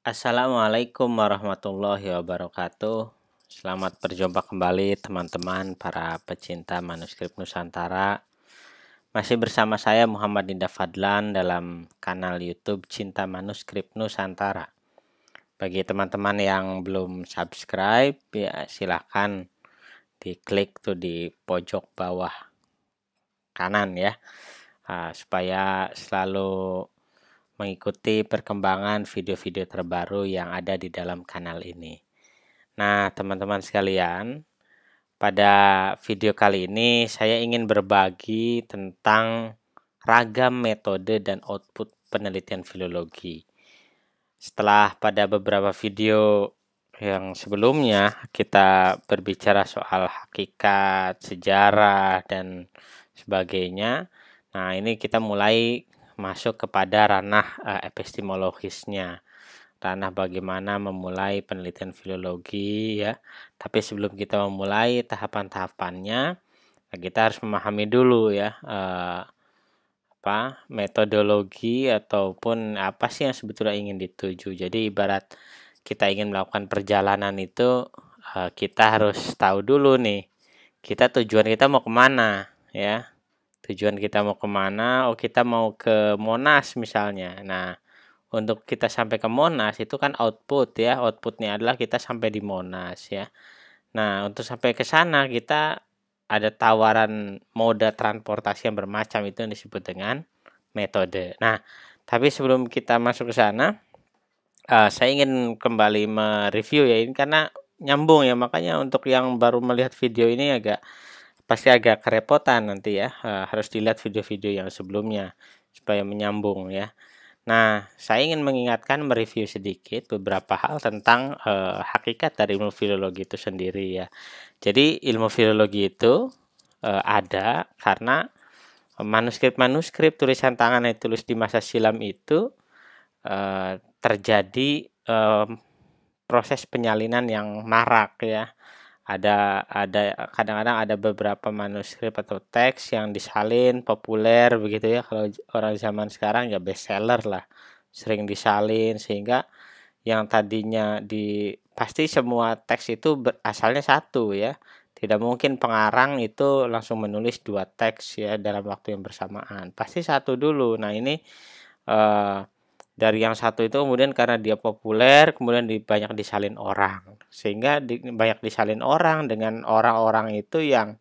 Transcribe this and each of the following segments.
Assalamualaikum warahmatullahi wabarakatuh. Selamat berjumpa kembali teman-teman para pecinta manuskrip Nusantara. Masih bersama saya Muhammad Dinda Fadlan dalam kanal YouTube Cinta Manuskrip Nusantara. Bagi teman-teman yang belum subscribe, ya silahkan diklik tuh di pojok bawah kanan ya, ah, supaya selalu mengikuti perkembangan video-video terbaru yang ada di dalam kanal ini. Nah, teman-teman sekalian, pada video kali ini saya ingin berbagi tentang ragam metode dan output penelitian filologi. Setelah pada beberapa video yang sebelumnya kita berbicara soal hakikat, sejarah, dan sebagainya. Nah, ini kita mulai masuk kepada ranah uh, epistemologisnya ranah bagaimana memulai penelitian filologi ya. Tapi sebelum kita memulai tahapan-tahapannya, kita harus memahami dulu ya uh, apa metodologi ataupun apa sih yang sebetulnya ingin dituju. Jadi ibarat kita ingin melakukan perjalanan itu uh, kita harus tahu dulu nih kita tujuan kita mau kemana ya tujuan kita mau kemana oh kita mau ke Monas misalnya nah untuk kita sampai ke Monas itu kan output ya outputnya adalah kita sampai di Monas ya nah untuk sampai ke sana kita ada tawaran moda transportasi yang bermacam itu yang disebut dengan metode nah tapi sebelum kita masuk ke sana uh, saya ingin kembali mereview ya ini karena nyambung ya makanya untuk yang baru melihat video ini agak pasti agak kerepotan nanti ya e, harus dilihat video-video yang sebelumnya supaya menyambung ya. Nah, saya ingin mengingatkan mereview sedikit beberapa hal tentang e, hakikat dari ilmu filologi itu sendiri ya. Jadi ilmu filologi itu e, ada karena manuskrip-manuskrip tulisan tangan yang tulis di masa silam itu e, terjadi proses penyalinan yang marak ya ada ada kadang-kadang ada beberapa manuskrip atau teks yang disalin populer begitu ya kalau orang zaman sekarang ya bestseller lah sering disalin sehingga yang tadinya di pasti semua teks itu asalnya satu ya tidak mungkin pengarang itu langsung menulis dua teks ya dalam waktu yang bersamaan pasti satu dulu nah ini eh, dari yang satu itu kemudian karena dia populer kemudian banyak disalin orang sehingga di, banyak disalin orang dengan orang-orang itu yang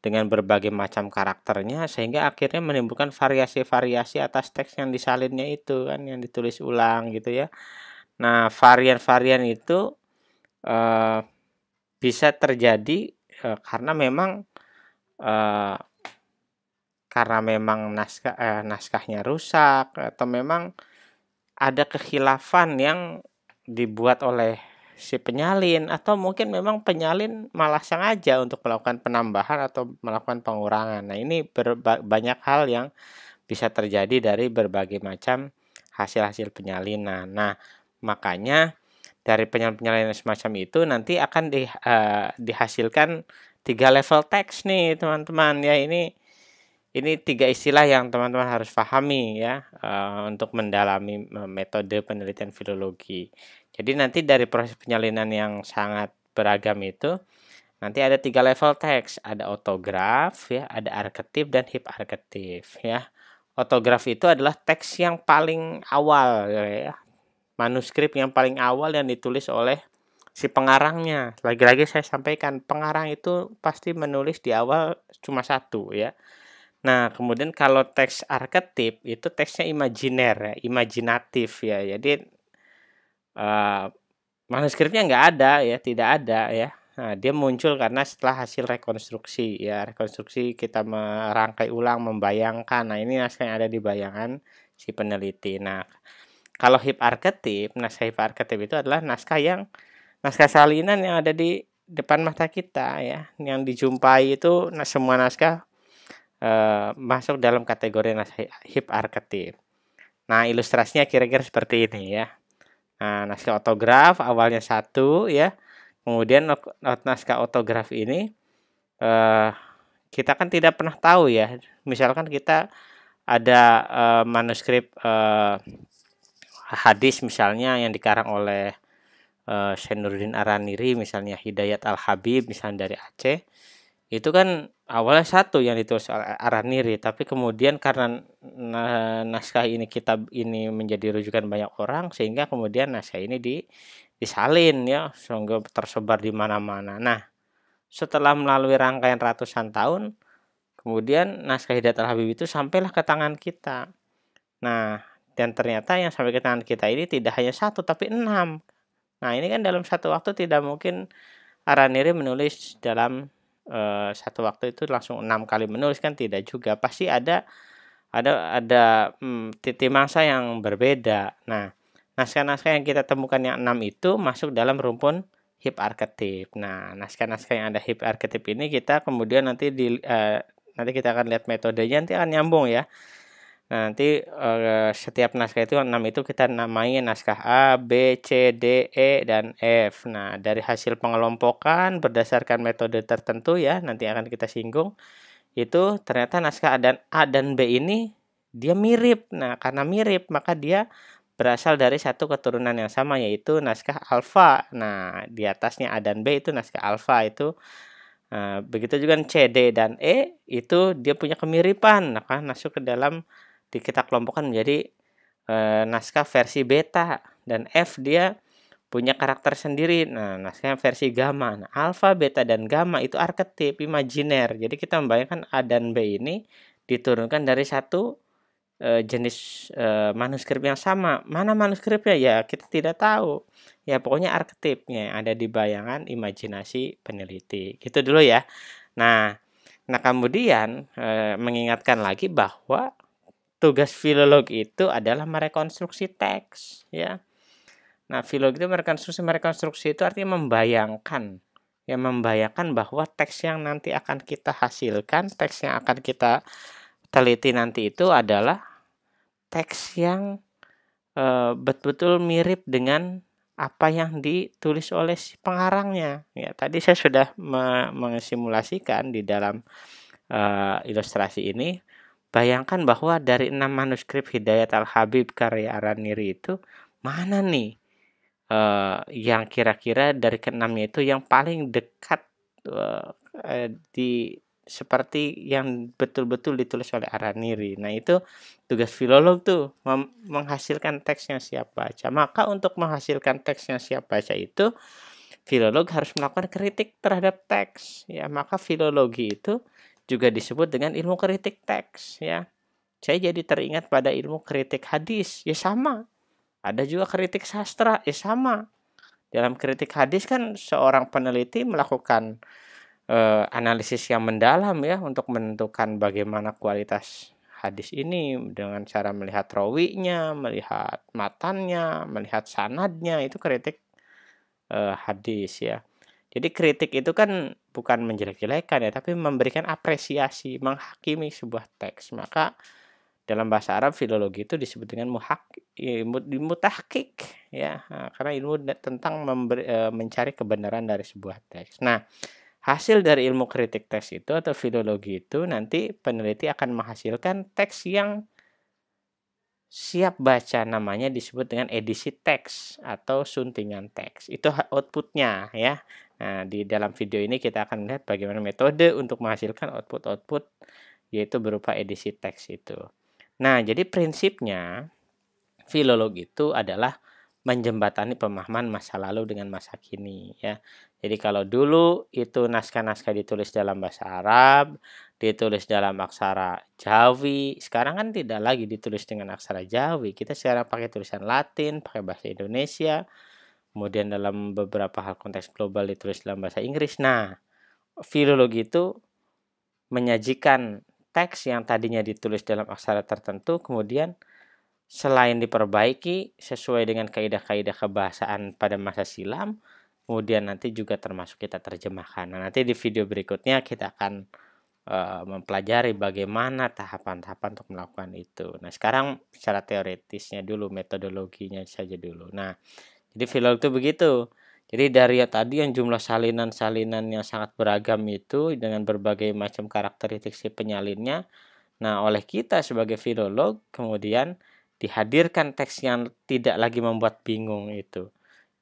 dengan berbagai macam karakternya sehingga akhirnya menimbulkan variasi-variasi atas teks yang disalinnya itu kan yang ditulis ulang gitu ya nah varian-varian itu eh, bisa terjadi eh, karena memang eh, karena memang naskah eh, naskahnya rusak atau memang ada kekhilafan yang dibuat oleh si penyalin atau mungkin memang penyalin malah sengaja untuk melakukan penambahan atau melakukan pengurangan. Nah, ini banyak hal yang bisa terjadi dari berbagai macam hasil-hasil penyalinan. Nah, makanya dari penyalinan penyalin semacam itu nanti akan di, uh, dihasilkan tiga level teks nih, teman-teman. Ya, ini ini tiga istilah yang teman-teman harus pahami ya uh, untuk mendalami eh, metode penelitian filologi. Jadi nanti dari proses penyalinan yang sangat beragam itu nanti ada tiga level teks, ada otograf ya, ada arketip dan hip hiparketip ya. Otograf itu adalah teks yang paling awal ya, ya, manuskrip yang paling awal yang ditulis oleh si pengarangnya. Lagi-lagi saya sampaikan pengarang itu pasti menulis di awal cuma satu ya Nah, kemudian kalau teks arketip itu teksnya imajiner ya, imajinatif ya. Jadi uh, manuskripnya nggak ada ya, tidak ada ya. Nah, dia muncul karena setelah hasil rekonstruksi ya, rekonstruksi kita merangkai ulang, membayangkan. Nah, ini naskah yang ada di bayangan si peneliti. Nah, kalau hip arketip, naskah hip arketip itu adalah naskah yang naskah salinan yang ada di depan mata kita ya, yang dijumpai itu nah, semua naskah Eh, masuk dalam kategori hip arketip. Nah, ilustrasinya kira-kira seperti ini ya. Nah, naskah otograf awalnya satu ya. Kemudian naskah otograf ini eh, kita kan tidak pernah tahu ya. Misalkan kita ada eh, manuskrip eh, hadis misalnya yang dikarang oleh eh, Araniri misalnya Hidayat Al Habib misalnya dari Aceh. Itu kan awalnya satu yang ditulis oleh Araniri tapi kemudian karena naskah ini kitab ini menjadi rujukan banyak orang sehingga kemudian naskah ini di disalin ya sehingga tersebar di mana-mana. Nah, setelah melalui rangkaian ratusan tahun kemudian naskah al Habib itu sampailah ke tangan kita. Nah, dan ternyata yang sampai ke tangan kita ini tidak hanya satu tapi enam. Nah, ini kan dalam satu waktu tidak mungkin Araniri menulis dalam Eh, satu waktu itu langsung enam kali menulis kan tidak juga pasti ada ada ada hmm, titik masa yang berbeda nah naskah-naskah yang kita temukan yang enam itu masuk dalam rumpun hip arketip nah naskah-naskah yang ada hip arketip ini kita kemudian nanti di uh, nanti kita akan lihat metodenya nanti akan nyambung ya nanti uh, setiap naskah itu enam itu kita namain naskah A, B, C, D, E dan F. Nah, dari hasil pengelompokan berdasarkan metode tertentu ya, nanti akan kita singgung itu ternyata naskah A dan A dan B ini dia mirip. Nah, karena mirip maka dia berasal dari satu keturunan yang sama yaitu naskah alfa. Nah, di atasnya A dan B itu naskah alfa itu uh, begitu juga C, D dan E itu dia punya kemiripan, maka nah, masuk ke dalam di kita kelompokkan menjadi e, naskah versi beta dan F dia punya karakter sendiri. Nah, naskah versi gamma. Nah, alfa, beta dan gamma itu arketip imajiner. Jadi kita membayangkan A dan B ini diturunkan dari satu e, jenis e, manuskrip yang sama. Mana manuskripnya ya kita tidak tahu. Ya pokoknya arketipnya yang ada di bayangan imajinasi peneliti. Gitu dulu ya. Nah, nah kemudian e, mengingatkan lagi bahwa tugas filolog itu adalah merekonstruksi teks ya nah filolog itu merekonstruksi merekonstruksi itu artinya membayangkan ya membayangkan bahwa teks yang nanti akan kita hasilkan teks yang akan kita teliti nanti itu adalah teks yang eh, betul-betul mirip dengan apa yang ditulis oleh si pengarangnya ya tadi saya sudah mengsimulasikan di dalam e, ilustrasi ini Bayangkan bahwa dari enam manuskrip Hidayat Al-Habib karya Araniri itu, mana nih uh, yang kira-kira dari keenamnya itu yang paling dekat uh, di seperti yang betul-betul ditulis oleh Araniri. Nah itu tugas filolog tuh menghasilkan teksnya siapa aja. Maka untuk menghasilkan teksnya siapa aja itu filolog harus melakukan kritik terhadap teks. Ya maka filologi itu juga disebut dengan ilmu kritik teks ya. Saya jadi teringat pada ilmu kritik hadis, ya sama. Ada juga kritik sastra, ya sama. Dalam kritik hadis kan seorang peneliti melakukan uh, analisis yang mendalam ya untuk menentukan bagaimana kualitas hadis ini dengan cara melihat rawinya, melihat matanya melihat sanadnya itu kritik uh, hadis ya. Jadi kritik itu kan bukan menjelek-jelekan ya, tapi memberikan apresiasi, menghakimi sebuah teks. Maka dalam bahasa Arab filologi itu disebut dengan muhak, ilmu tahkik ya, nah, karena ilmu tentang member, e, mencari kebenaran dari sebuah teks. Nah, hasil dari ilmu kritik teks itu atau filologi itu nanti peneliti akan menghasilkan teks yang siap baca namanya disebut dengan edisi teks atau suntingan teks. Itu outputnya ya. Nah, di dalam video ini kita akan melihat bagaimana metode untuk menghasilkan output-output yaitu berupa edisi teks itu. Nah, jadi prinsipnya filolog itu adalah menjembatani pemahaman masa lalu dengan masa kini ya. Jadi kalau dulu itu naskah-naskah ditulis dalam bahasa Arab, ditulis dalam aksara Jawi, sekarang kan tidak lagi ditulis dengan aksara Jawi. Kita sekarang pakai tulisan Latin, pakai bahasa Indonesia, Kemudian dalam beberapa hal konteks global ditulis dalam bahasa Inggris. Nah, filologi itu menyajikan teks yang tadinya ditulis dalam aksara tertentu kemudian selain diperbaiki sesuai dengan kaidah-kaidah kebahasaan pada masa silam, kemudian nanti juga termasuk kita terjemahkan. Nah, nanti di video berikutnya kita akan uh, mempelajari bagaimana tahapan-tahapan untuk melakukan itu. Nah, sekarang secara teoritisnya dulu, metodologinya saja dulu. Nah, jadi filolog itu begitu. Jadi dari ya tadi yang jumlah salinan-salinan yang sangat beragam itu dengan berbagai macam karakteristik si penyalinnya. Nah, oleh kita sebagai filolog kemudian dihadirkan teks yang tidak lagi membuat bingung itu.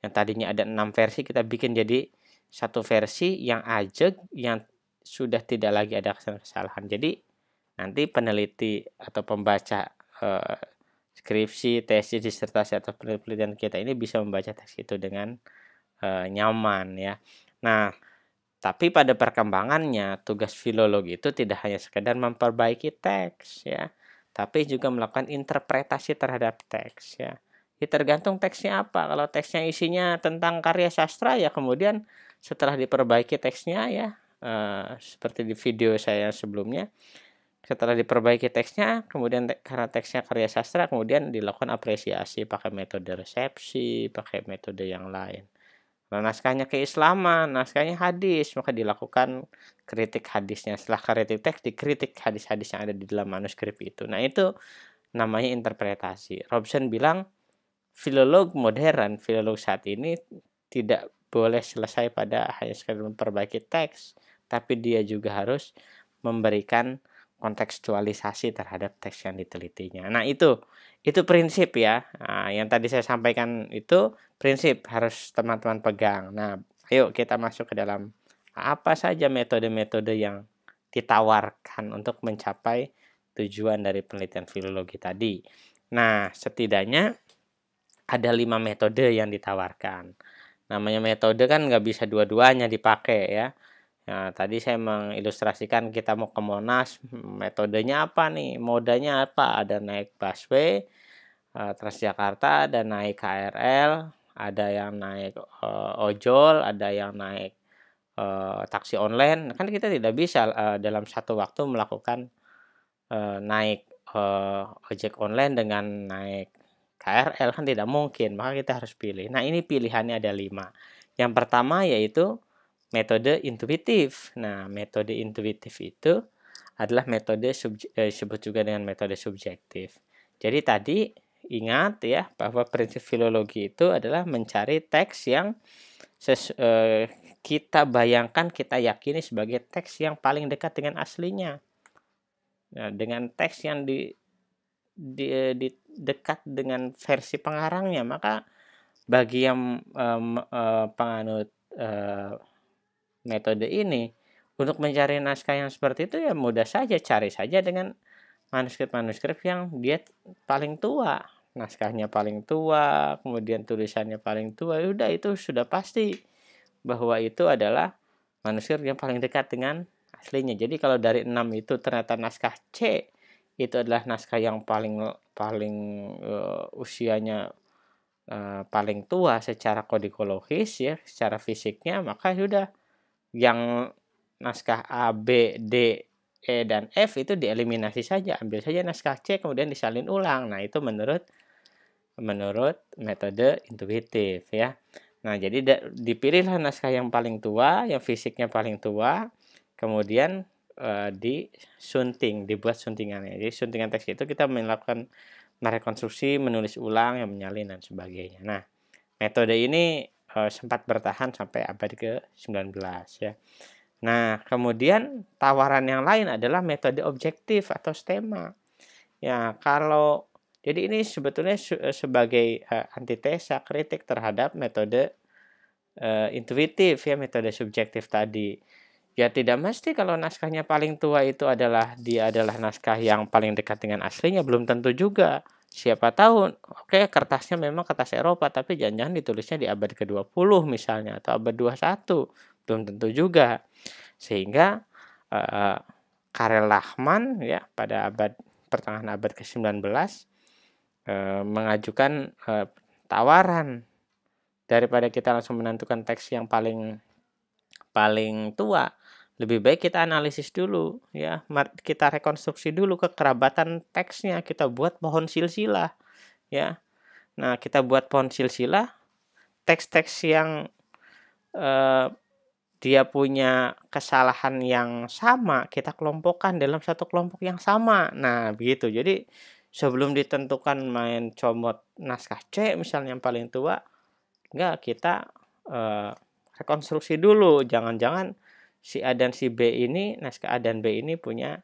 Yang tadinya ada enam versi kita bikin jadi satu versi yang ajeg yang sudah tidak lagi ada kesalahan Jadi nanti peneliti atau pembaca eh, skripsi, tesis, disertasi atau penelitian kita ini bisa membaca teks itu dengan e, nyaman ya. Nah, tapi pada perkembangannya tugas filologi itu tidak hanya sekedar memperbaiki teks ya, tapi juga melakukan interpretasi terhadap teks ya. Jadi ya, tergantung teksnya apa. Kalau teksnya isinya tentang karya sastra ya kemudian setelah diperbaiki teksnya ya eh, seperti di video saya sebelumnya setelah diperbaiki teksnya kemudian te karena teksnya karya sastra kemudian dilakukan apresiasi pakai metode resepsi pakai metode yang lain nah naskahnya keislaman naskahnya hadis maka dilakukan kritik hadisnya setelah kritik teks dikritik hadis-hadis yang ada di dalam manuskrip itu nah itu namanya interpretasi Robson bilang filolog modern filolog saat ini tidak boleh selesai pada hanya sekedar memperbaiki teks tapi dia juga harus memberikan kontekstualisasi terhadap teks yang ditelitinya. Nah itu itu prinsip ya nah, yang tadi saya sampaikan itu prinsip harus teman-teman pegang. Nah ayo kita masuk ke dalam apa saja metode-metode yang ditawarkan untuk mencapai tujuan dari penelitian filologi tadi. Nah setidaknya ada lima metode yang ditawarkan. Namanya metode kan nggak bisa dua-duanya dipakai ya Nah, tadi saya mengilustrasikan kita mau ke Monas, metodenya apa nih, modanya apa, ada naik busway, eh, Transjakarta, ada naik KRL, ada yang naik uh, ojol, ada yang naik uh, taksi online. Kan kita tidak bisa uh, dalam satu waktu melakukan uh, naik uh, ojek online dengan naik KRL kan tidak mungkin. Maka kita harus pilih. Nah ini pilihannya ada lima. Yang pertama yaitu metode intuitif. Nah, metode intuitif itu adalah metode eh, disebut juga dengan metode subjektif. Jadi tadi ingat ya bahwa prinsip filologi itu adalah mencari teks yang eh, kita bayangkan, kita yakini sebagai teks yang paling dekat dengan aslinya. Nah, dengan teks yang di, di, eh, di dekat dengan versi pengarangnya, maka bagi yang eh, penganut uh, metode ini. Untuk mencari naskah yang seperti itu ya mudah saja cari saja dengan manuskrip-manuskrip yang dia paling tua, naskahnya paling tua, kemudian tulisannya paling tua. Ya udah itu sudah pasti bahwa itu adalah manuskrip yang paling dekat dengan aslinya. Jadi kalau dari enam itu ternyata naskah C itu adalah naskah yang paling paling uh, usianya uh, paling tua secara kodikologis ya, secara fisiknya maka sudah ya yang naskah A, B, D, E, dan F itu dieliminasi saja. Ambil saja naskah C, kemudian disalin ulang. Nah, itu menurut menurut metode intuitif ya. Nah, jadi dipilihlah naskah yang paling tua, yang fisiknya paling tua, kemudian e, disunting, dibuat suntingannya. Jadi suntingan teks itu kita melakukan merekonstruksi, menulis ulang, yang menyalin dan sebagainya. Nah, metode ini Eh, sempat bertahan sampai abad ke-19 ya. Nah, kemudian tawaran yang lain adalah metode objektif atau stema. Ya, kalau jadi ini sebetulnya eh, sebagai uh, antitesa kritik terhadap metode uh, intuitif ya, metode subjektif tadi. Ya tidak mesti kalau naskahnya paling tua itu adalah dia adalah naskah yang paling dekat dengan aslinya belum tentu juga siapa tahu oke okay, kertasnya memang kertas Eropa tapi jangan-jangan ditulisnya di abad ke-20 misalnya atau abad 21 belum tentu juga sehingga eh, Karel Lahman ya pada abad pertengahan abad ke-19 eh, mengajukan eh, tawaran daripada kita langsung menentukan teks yang paling paling tua lebih baik kita analisis dulu ya kita rekonstruksi dulu kekerabatan teksnya kita buat pohon silsilah ya nah kita buat pohon silsilah teks-teks yang eh, dia punya kesalahan yang sama kita kelompokkan dalam satu kelompok yang sama nah begitu jadi sebelum ditentukan main comot naskah C misalnya yang paling tua enggak kita eh, rekonstruksi dulu jangan-jangan si A dan si B ini, naskah A dan B ini punya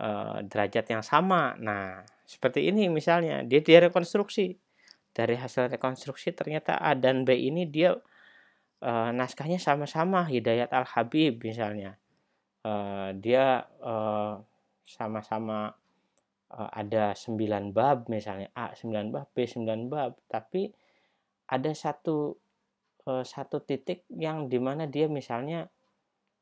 e, derajat yang sama. Nah, seperti ini misalnya, dia direkonstruksi Dari hasil rekonstruksi ternyata A dan B ini dia e, naskahnya sama-sama Hidayat Al-Habib misalnya. E, dia sama-sama ada sembilan bab misalnya, A sembilan bab, B sembilan bab, tapi ada satu satu titik yang dimana dia misalnya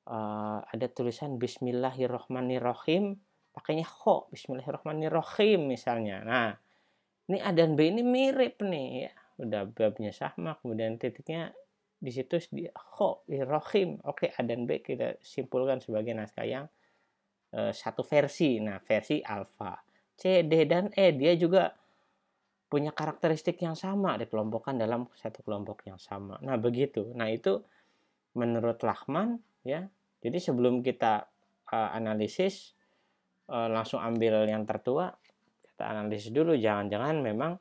uh, ada tulisan Bismillahirrohmanirrohim pakainya ho Bismillahirrohmanirrohim misalnya nah ini A dan B ini mirip nih ya udah babnya sama kemudian titiknya di situ di ho irohim oke A dan B kita simpulkan sebagai naskah yang uh, satu versi nah versi alfa C D dan E dia juga punya karakteristik yang sama dikelompokkan dalam satu kelompok yang sama. Nah, begitu. Nah, itu menurut Lachman ya jadi sebelum kita uh, analisis uh, langsung ambil yang tertua kita analisis dulu jangan-jangan memang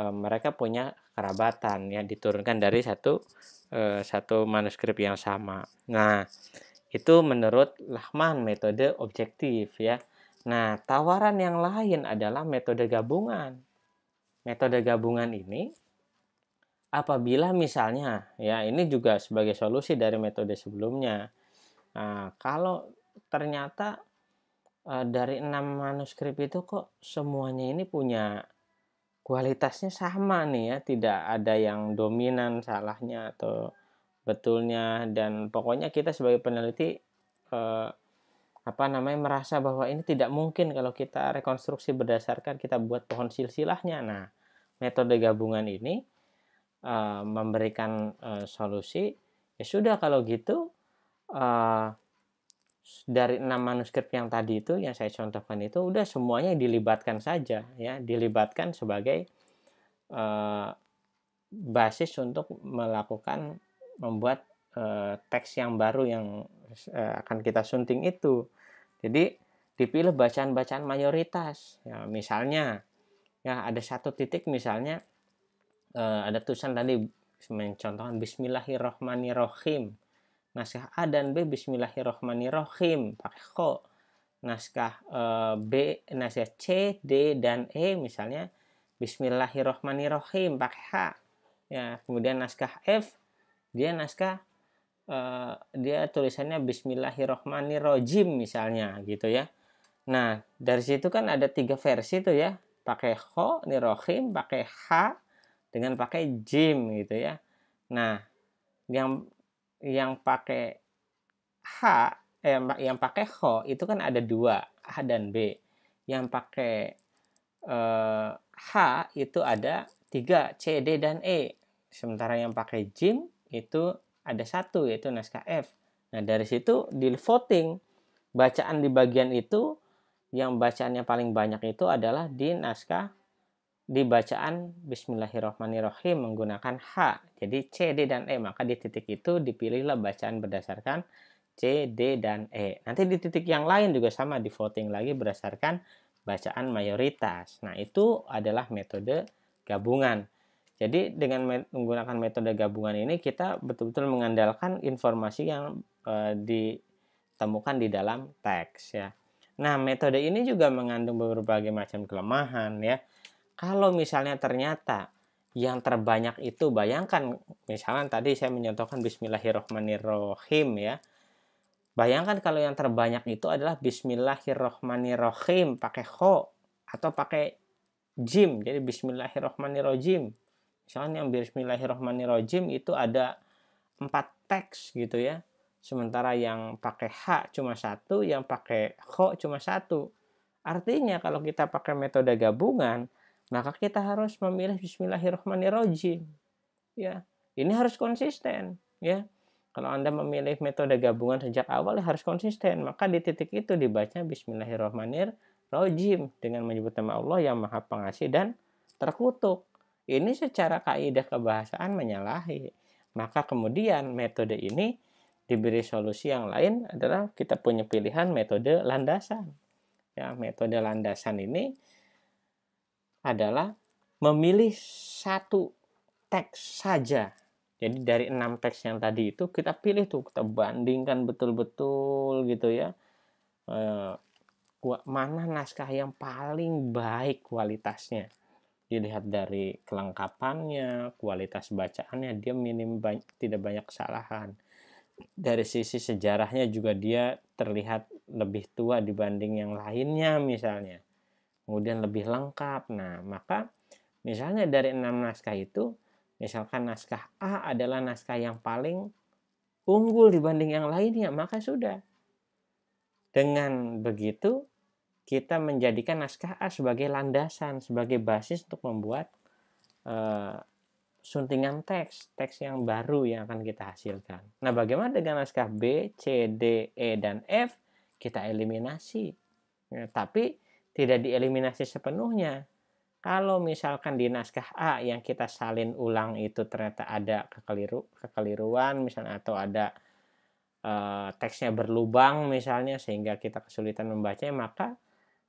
uh, mereka punya kerabatan ya diturunkan dari satu uh, satu manuskrip yang sama nah itu menurut Lahman metode objektif ya nah tawaran yang lain adalah metode gabungan metode gabungan ini apabila misalnya ya ini juga sebagai solusi dari metode sebelumnya nah, kalau ternyata eh, dari enam manuskrip itu kok semuanya ini punya kualitasnya sama nih ya tidak ada yang dominan salahnya atau betulnya dan pokoknya kita sebagai peneliti eh, apa namanya merasa bahwa ini tidak mungkin kalau kita rekonstruksi berdasarkan kita buat pohon silsilahnya nah metode gabungan ini uh, memberikan uh, solusi, ya sudah kalau gitu uh, dari enam manuskrip yang tadi itu yang saya contohkan itu udah semuanya dilibatkan saja ya, dilibatkan sebagai uh, basis untuk melakukan membuat uh, teks yang baru yang uh, akan kita sunting itu. Jadi dipilih bacaan-bacaan mayoritas. Ya, misalnya ya ada satu titik misalnya uh, ada tulisan tadi mencontohkan Bismillahirrohmanirrohim naskah A dan B Bismillahirrohmanirrohim pakai ko naskah uh, B naskah C D dan E misalnya Bismillahirrohmanirrohim pakai H ya kemudian naskah F dia naskah uh, dia tulisannya Bismillahirrohmanirrohim misalnya gitu ya nah dari situ kan ada tiga versi tuh ya pakai kho nirohim pakai H dengan pakai jim gitu ya. Nah, yang yang pakai h eh, yang pakai H itu kan ada dua h dan b. Yang pakai eh, h itu ada tiga c d dan e. Sementara yang pakai jim itu ada satu yaitu naskah f. Nah dari situ di voting bacaan di bagian itu yang bacaannya paling banyak itu adalah di naskah di bacaan Bismillahirrahmanirrahim menggunakan H. Jadi C, D, dan E. Maka di titik itu dipilihlah bacaan berdasarkan C, D, dan E. Nanti di titik yang lain juga sama di voting lagi berdasarkan bacaan mayoritas. Nah, itu adalah metode gabungan. Jadi dengan menggunakan metode gabungan ini kita betul-betul mengandalkan informasi yang e, ditemukan di dalam teks ya. Nah, metode ini juga mengandung berbagai macam kelemahan ya. Kalau misalnya ternyata yang terbanyak itu bayangkan misalnya tadi saya menyontohkan bismillahirrohmanirrohim ya. Bayangkan kalau yang terbanyak itu adalah bismillahirrohmanirrohim pakai ho atau pakai jim. Jadi bismillahirrohmanirrohim. misalnya yang bismillahirrohmanirrohim itu ada empat teks gitu ya. Sementara yang pakai H cuma satu, yang pakai Ho cuma satu. Artinya kalau kita pakai metode gabungan, maka kita harus memilih Bismillahirrahmanirrahim. Ya, ini harus konsisten. Ya, kalau Anda memilih metode gabungan sejak awal harus konsisten. Maka di titik itu dibaca Bismillahirrahmanirrahim dengan menyebut nama Allah yang Maha Pengasih dan Terkutuk. Ini secara kaidah kebahasaan menyalahi. Maka kemudian metode ini diberi solusi yang lain adalah kita punya pilihan metode landasan. Ya, metode landasan ini adalah memilih satu teks saja. Jadi dari enam teks yang tadi itu kita pilih tuh, kita bandingkan betul-betul gitu ya. Eh, mana naskah yang paling baik kualitasnya. Dilihat dari kelengkapannya, kualitas bacaannya, dia minim banyak, tidak banyak kesalahan. Dari sisi sejarahnya juga dia terlihat lebih tua dibanding yang lainnya misalnya kemudian lebih lengkap. Nah, maka misalnya dari enam naskah itu, misalkan naskah A adalah naskah yang paling unggul dibanding yang lainnya, maka sudah. Dengan begitu, kita menjadikan naskah A sebagai landasan, sebagai basis untuk membuat uh, suntingan teks, teks yang baru yang akan kita hasilkan. Nah, bagaimana dengan naskah B, C, D, E, dan F? Kita eliminasi. Ya, tapi tidak dieliminasi sepenuhnya. Kalau misalkan di naskah A yang kita salin ulang itu ternyata ada kekeliru, kekeliruan misalnya atau ada e, teksnya berlubang misalnya sehingga kita kesulitan membacanya, maka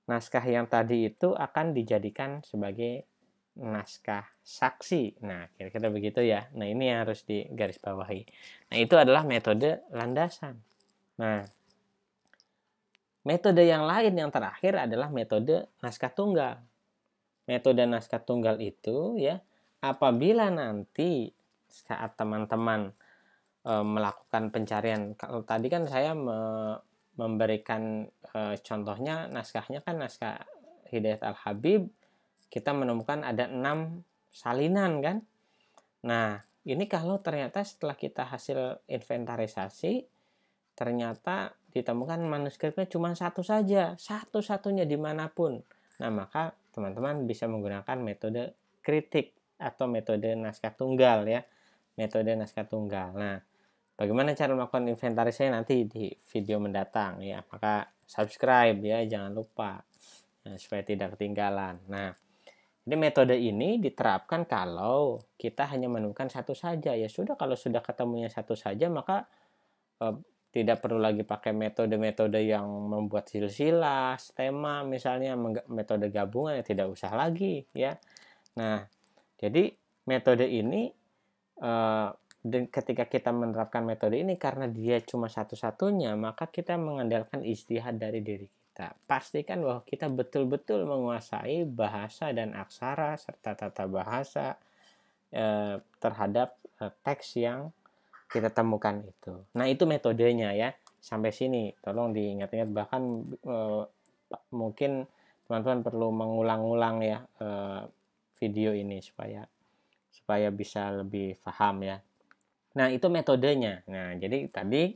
naskah yang tadi itu akan dijadikan sebagai naskah saksi. Nah, kira-kira begitu ya. Nah, ini yang harus digarisbawahi. Nah, itu adalah metode landasan. Nah, Metode yang lain yang terakhir adalah metode naskah tunggal. Metode naskah tunggal itu ya apabila nanti saat teman-teman e, melakukan pencarian kalau tadi kan saya me, memberikan e, contohnya naskahnya kan naskah Hidayat Al Habib kita menemukan ada enam salinan kan. Nah ini kalau ternyata setelah kita hasil inventarisasi ternyata ditemukan manuskripnya cuma satu saja, satu-satunya dimanapun. Nah, maka teman-teman bisa menggunakan metode kritik atau metode naskah tunggal ya. Metode naskah tunggal. Nah, bagaimana cara melakukan inventarisnya nanti di video mendatang ya. Maka subscribe ya, jangan lupa. Nah, supaya tidak ketinggalan. Nah, jadi metode ini diterapkan kalau kita hanya menemukan satu saja ya sudah kalau sudah ketemunya satu saja maka eh, tidak perlu lagi pakai metode-metode yang membuat silsilah, tema misalnya metode gabungan ya tidak usah lagi ya. Nah, jadi metode ini eh, ketika kita menerapkan metode ini karena dia cuma satu-satunya, maka kita mengandalkan istihad dari diri kita. Pastikan bahwa kita betul-betul menguasai bahasa dan aksara serta tata bahasa eh, terhadap eh, teks yang kita temukan itu. Nah, itu metodenya ya. Sampai sini tolong diingat-ingat bahkan eh, mungkin teman-teman perlu mengulang-ulang ya eh, video ini supaya supaya bisa lebih paham ya. Nah, itu metodenya. Nah, jadi tadi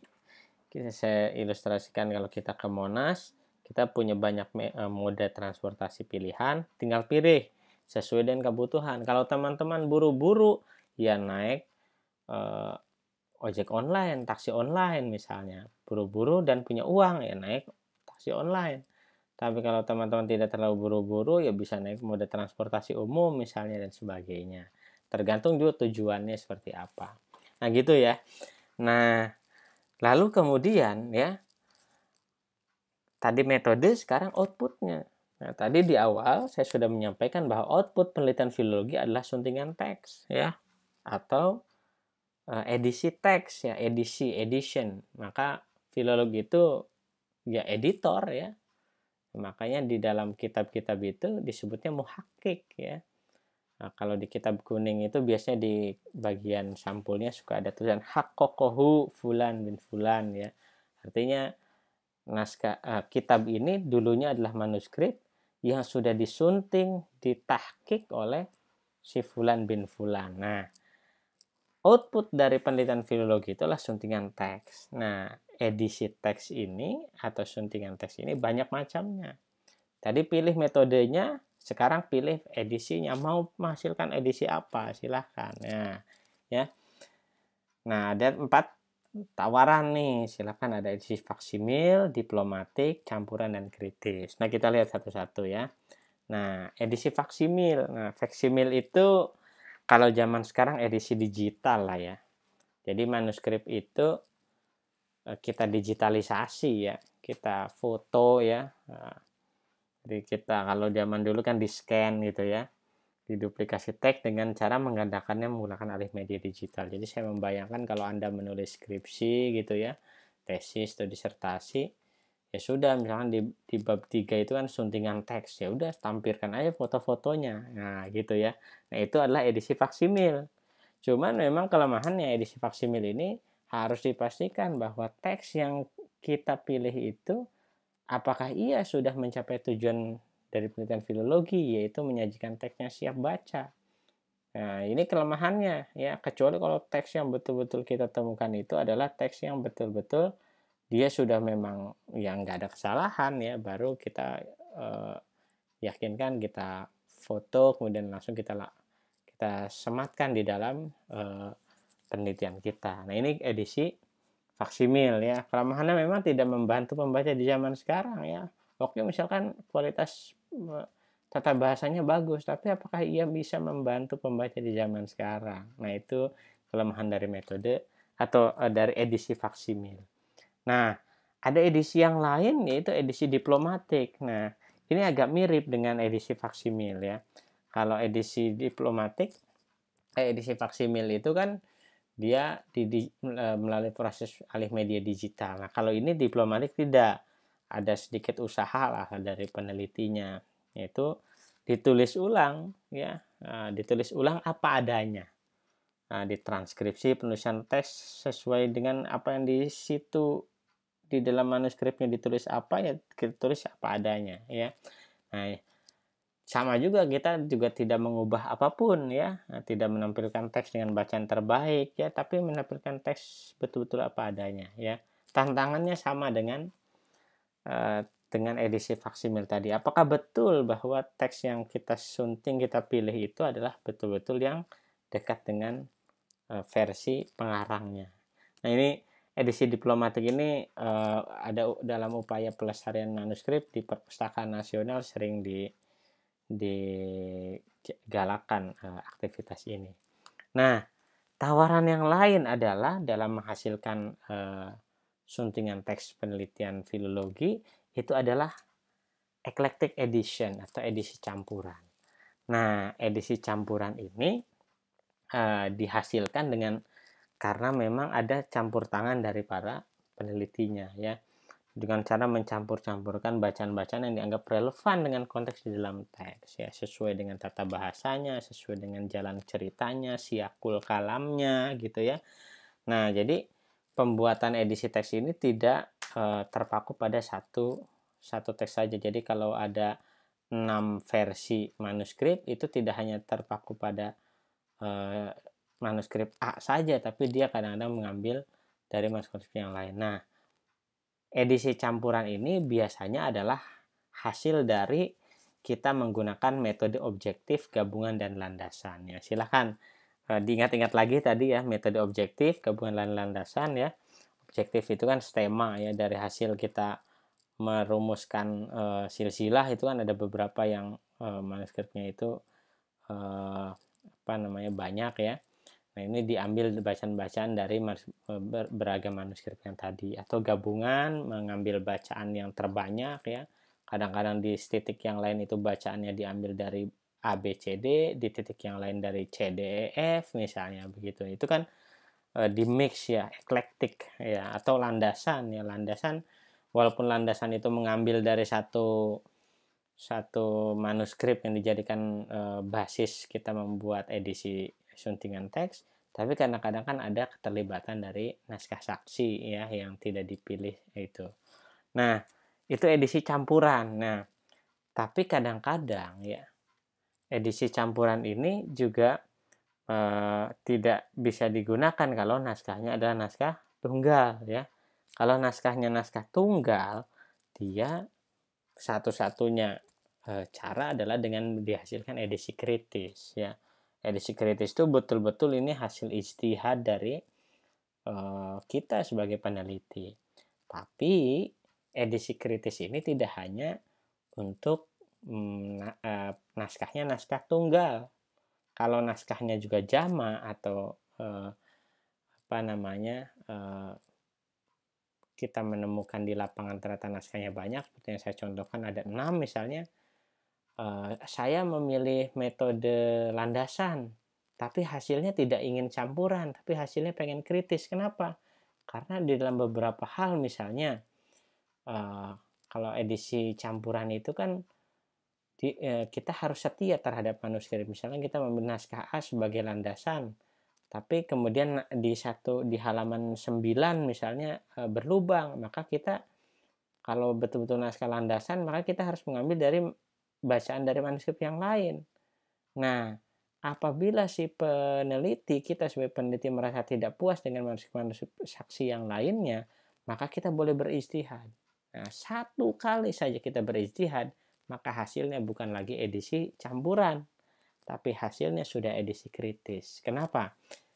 kita saya ilustrasikan kalau kita ke Monas, kita punya banyak eh, moda transportasi pilihan, tinggal pilih sesuai dengan kebutuhan. Kalau teman-teman buru-buru, ya naik uh, ojek online, taksi online misalnya, buru-buru dan punya uang ya naik taksi online. Tapi kalau teman-teman tidak terlalu buru-buru ya bisa naik mode transportasi umum misalnya dan sebagainya. Tergantung juga tujuannya seperti apa. Nah gitu ya. Nah lalu kemudian ya tadi metode sekarang outputnya. Nah, tadi di awal saya sudah menyampaikan bahwa output penelitian filologi adalah suntingan teks ya atau Eh, edisi teks ya edisi edition maka filologi itu ya editor ya makanya di dalam kitab-kitab itu disebutnya muhakik ya nah, kalau di kitab kuning itu biasanya di bagian sampulnya suka ada tulisan hakokohu fulan bin fulan ya artinya naskah eh, kitab ini dulunya adalah manuskrip yang sudah disunting ditahkik oleh si fulan bin fulan nah output dari penelitian filologi itulah suntingan teks. Nah, edisi teks ini atau suntingan teks ini banyak macamnya. Tadi pilih metodenya, sekarang pilih edisinya. Mau menghasilkan edisi apa? Silahkan. Nah, ya. Nah, ada empat tawaran nih. Silahkan ada edisi faksimil, diplomatik, campuran, dan kritis. Nah, kita lihat satu-satu ya. Nah, edisi faksimil. Nah, faksimil itu kalau zaman sekarang edisi digital lah ya. Jadi manuskrip itu eh, kita digitalisasi ya, kita foto ya. Nah, jadi kita kalau zaman dulu kan di scan gitu ya, diduplikasi teks dengan cara menggandakannya menggunakan alih media digital. Jadi saya membayangkan kalau Anda menulis skripsi gitu ya, tesis atau disertasi, ya sudah misalkan di, di bab 3 itu kan suntingan teks ya udah tampilkan aja foto-fotonya nah gitu ya nah itu adalah edisi faksimil cuman memang kelemahannya edisi faksimil ini harus dipastikan bahwa teks yang kita pilih itu apakah ia sudah mencapai tujuan dari penelitian filologi yaitu menyajikan teksnya siap baca Nah, ini kelemahannya ya, kecuali kalau teks yang betul-betul kita temukan itu adalah teks yang betul-betul dia sudah memang yang nggak ada kesalahan ya baru kita eh, yakinkan kita foto kemudian langsung kita kita sematkan di dalam eh, penelitian kita. Nah ini edisi faksimil ya. Kelemahannya memang tidak membantu pembaca di zaman sekarang ya. Oke misalkan kualitas eh, tata bahasanya bagus, tapi apakah ia bisa membantu pembaca di zaman sekarang? Nah itu kelemahan dari metode atau eh, dari edisi faksimil. Nah, ada edisi yang lain yaitu edisi diplomatik. Nah, ini agak mirip dengan edisi faksimil ya. Kalau edisi diplomatik, eh, edisi faksimil itu kan dia di, di, e, melalui proses alih media digital. Nah, kalau ini diplomatik tidak ada sedikit usaha lah dari penelitinya, yaitu ditulis ulang ya, uh, ditulis ulang apa adanya. Nah, e, ditranskripsi penulisan teks sesuai dengan apa yang di situ di dalam manuskripnya ditulis apa ya kita tulis apa adanya ya. Nah, sama juga kita juga tidak mengubah apapun ya, nah, tidak menampilkan teks dengan bacaan terbaik ya, tapi menampilkan teks betul-betul apa adanya ya. Tantangannya sama dengan uh, dengan edisi faksimil tadi. Apakah betul bahwa teks yang kita sunting kita pilih itu adalah betul-betul yang dekat dengan uh, versi pengarangnya. Nah, ini edisi diplomatik ini uh, ada dalam upaya pelestarian manuskrip di perpustakaan nasional sering di digalakan uh, eh, aktivitas ini. Nah, tawaran yang lain adalah dalam menghasilkan uh, suntingan teks penelitian filologi itu adalah eclectic edition atau edisi campuran. Nah, edisi campuran ini uh, dihasilkan dengan karena memang ada campur tangan dari para penelitinya ya dengan cara mencampur-campurkan bacaan-bacaan yang dianggap relevan dengan konteks di dalam teks ya sesuai dengan tata bahasanya sesuai dengan jalan ceritanya siakul kalamnya gitu ya nah jadi pembuatan edisi teks ini tidak e, terpaku pada satu satu teks saja jadi kalau ada enam versi manuskrip itu tidak hanya terpaku pada eh, manuskrip A saja tapi dia kadang-kadang mengambil dari manuskrip yang lain. Nah, edisi campuran ini biasanya adalah hasil dari kita menggunakan metode objektif, gabungan dan landasan ya. Silahkan eh, diingat-ingat lagi tadi ya metode objektif, gabungan dan landasan ya. Objektif itu kan stema ya dari hasil kita merumuskan e, silsilah itu kan ada beberapa yang e, manuskripnya itu apa namanya banyak ya Nah, ini diambil bacaan-bacaan dari eh, beragam manuskrip yang tadi atau gabungan mengambil bacaan yang terbanyak ya. Kadang-kadang di titik yang lain itu bacaannya diambil dari A B C D, di titik yang lain dari C D E F misalnya begitu. Itu kan e, di mix ya, eklektik ya atau landasan ya, landasan walaupun landasan itu mengambil dari satu satu manuskrip yang dijadikan e, basis kita membuat edisi suntingan teks, tapi kadang-kadang kan ada keterlibatan dari naskah saksi ya yang tidak dipilih itu. Nah, itu edisi campuran. Nah, tapi kadang-kadang ya edisi campuran ini juga eh, tidak bisa digunakan kalau naskahnya adalah naskah tunggal ya. Kalau naskahnya naskah tunggal, dia satu-satunya e, cara adalah dengan dihasilkan edisi kritis ya edisi kritis itu betul-betul ini hasil istihad dari uh, kita sebagai peneliti. Tapi edisi kritis ini tidak hanya untuk mm, na uh, naskahnya naskah tunggal. Kalau naskahnya juga jama atau uh, apa namanya uh, kita menemukan di lapangan ternyata naskahnya banyak seperti yang saya contohkan ada enam misalnya Eh, saya memilih metode landasan, tapi hasilnya tidak ingin campuran, tapi hasilnya pengen kritis. Kenapa? Karena di dalam beberapa hal misalnya eh, kalau edisi campuran itu kan eh, kita harus setia terhadap manuskrip. Misalnya kita memilih naskah A sebagai landasan, tapi kemudian di satu di halaman 9 misalnya berlubang, maka kita kalau betul-betul naskah landasan, maka kita harus mengambil dari bacaan dari manuskrip yang lain. Nah, apabila si peneliti kita sebagai peneliti merasa tidak puas dengan manuskrip-manuskrip saksi yang lainnya, maka kita boleh beristihad. Nah, satu kali saja kita beristihad, maka hasilnya bukan lagi edisi campuran, tapi hasilnya sudah edisi kritis. Kenapa?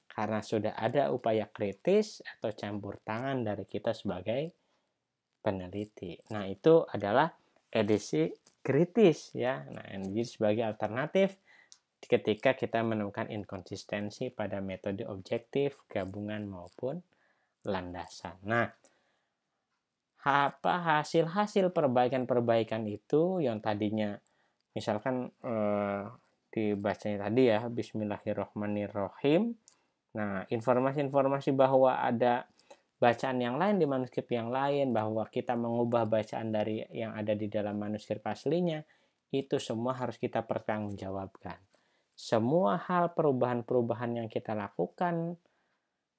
Karena sudah ada upaya kritis atau campur tangan dari kita sebagai peneliti. Nah, itu adalah edisi kritis ya. Nah, NBG sebagai alternatif ketika kita menemukan inkonsistensi pada metode objektif, gabungan maupun landasan. Nah, apa hasil-hasil perbaikan-perbaikan itu yang tadinya misalkan eh, dibacanya tadi ya Bismillahirrohmanirrohim. Nah, informasi-informasi bahwa ada bacaan yang lain di manuskrip yang lain, bahwa kita mengubah bacaan dari yang ada di dalam manuskrip aslinya, itu semua harus kita pertanggungjawabkan. Semua hal perubahan-perubahan yang kita lakukan,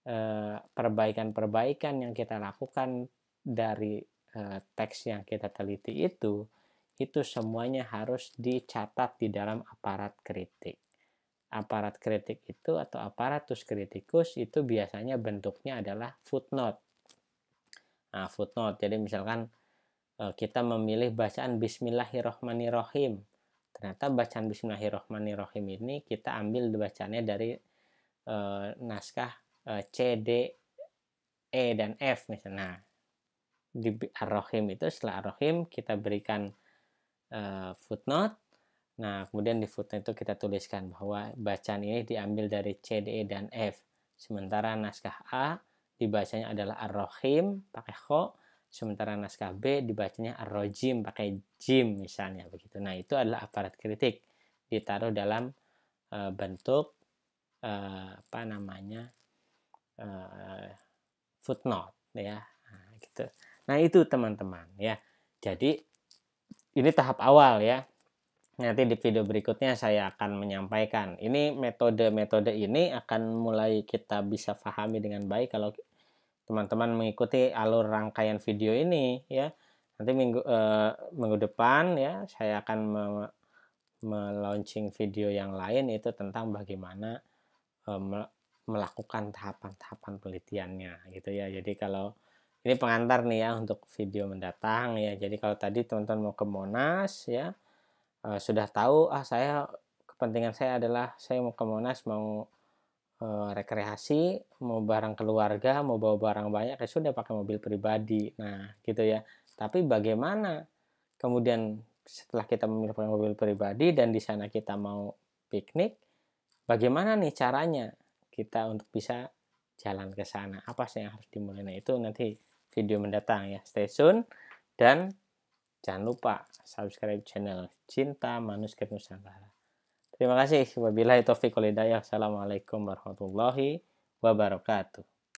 eh, perbaikan-perbaikan yang kita lakukan dari eh, teks yang kita teliti itu, itu semuanya harus dicatat di dalam aparat kritik aparat kritik itu atau aparatus kritikus itu biasanya bentuknya adalah footnote. Nah, footnote. Jadi misalkan eh, kita memilih bacaan bismillahirrohmanirrohim. Ternyata bacaan bismillahirrohmanirrohim ini kita ambil bacanya dari e, naskah e, C, D, E dan F misalnya. Nah, di Ar-Rahim itu setelah Ar-Rahim kita berikan e, footnote Nah, kemudian di footnote itu kita tuliskan bahwa bacaan ini diambil dari C, D, E, dan F. Sementara naskah A dibacanya adalah Ar-Rahim pakai kho, sementara naskah B dibacanya Ar-Rajim pakai jim misalnya begitu. Nah, itu adalah aparat kritik ditaruh dalam e, bentuk e, apa namanya? E, footnote ya. Nah, gitu. Nah, itu teman-teman ya. Jadi ini tahap awal ya Nanti di video berikutnya saya akan menyampaikan. Ini metode-metode ini akan mulai kita bisa pahami dengan baik kalau teman-teman mengikuti alur rangkaian video ini ya. Nanti minggu eh, minggu depan ya saya akan me melaunching video yang lain itu tentang bagaimana eh, melakukan tahapan-tahapan penelitiannya gitu ya. Jadi kalau ini pengantar nih ya untuk video mendatang ya. Jadi kalau tadi teman-teman mau ke Monas ya uh, sudah tahu ah saya kepentingan saya adalah saya mau ke Monas mau uh, rekreasi, mau barang keluarga, mau bawa barang banyak ya sudah pakai mobil pribadi. Nah, gitu ya. Tapi bagaimana kemudian setelah kita memilih mobil pribadi dan di sana kita mau piknik, bagaimana nih caranya kita untuk bisa jalan ke sana? Apa sih yang harus dimulai? Nah, itu nanti video mendatang ya. Stay tune dan Jangan lupa subscribe channel Cinta Manuskrip Nusantara. Terima kasih. Wabillahi taufiq hidayah. Assalamualaikum warahmatullahi wabarakatuh.